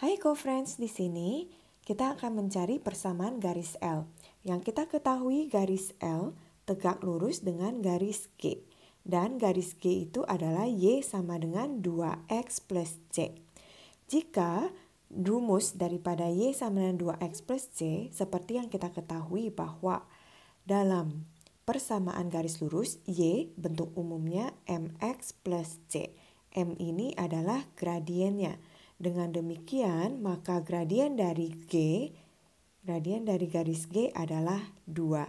Hai co-friends, di sini kita akan mencari persamaan garis L. Yang kita ketahui garis L tegak lurus dengan garis G. Dan garis G itu adalah Y sama dengan 2X plus C. Jika rumus daripada Y sama dengan 2X plus C seperti yang kita ketahui bahwa dalam persamaan garis lurus Y bentuk umumnya MX plus C. M ini adalah gradiennya. Dengan demikian, maka gradien dari G, gradien dari garis G adalah 2.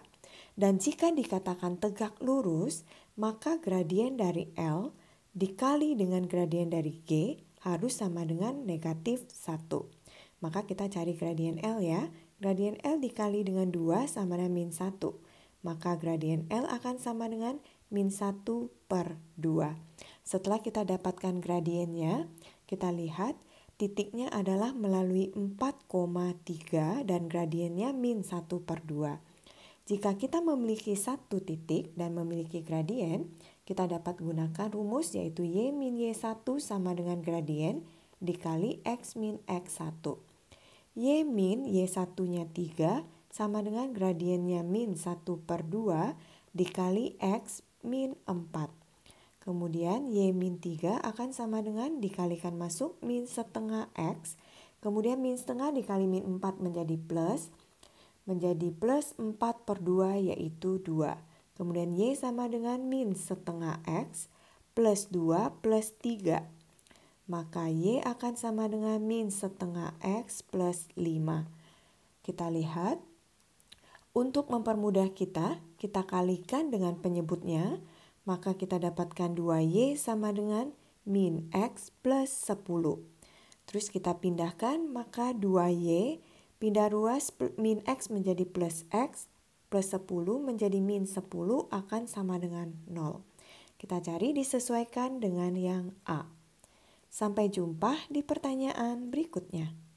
Dan jika dikatakan tegak lurus, maka gradien dari L dikali dengan gradien dari G harus sama dengan negatif 1. Maka kita cari gradien L ya. Gradien L dikali dengan 2 sama dengan min 1. Maka gradien L akan sama dengan min 1 per 2. Setelah kita dapatkan gradiennya, kita lihat Titiknya adalah melalui 4,3 dan gradiennya min 1 per 2. Jika kita memiliki satu titik dan memiliki gradien, kita dapat gunakan rumus yaitu Y min Y1 sama dengan gradien dikali X min X1. Y min Y1-nya 3 sama dengan gradiennya min 1 per 2 dikali X min 4. Kemudian Y min 3 akan sama dengan dikalikan masuk min setengah X. Kemudian min setengah dikali min 4 menjadi plus. Menjadi plus 4 per 2 yaitu 2. Kemudian Y sama dengan min setengah X plus 2 plus 3. Maka Y akan sama dengan min setengah X plus 5. Kita lihat. Untuk mempermudah kita, kita kalikan dengan penyebutnya maka kita dapatkan 2Y sama dengan min X plus 10. Terus kita pindahkan, maka 2Y pindah ruas min X menjadi plus X plus 10 menjadi min 10 akan sama dengan 0. Kita cari disesuaikan dengan yang A. Sampai jumpa di pertanyaan berikutnya.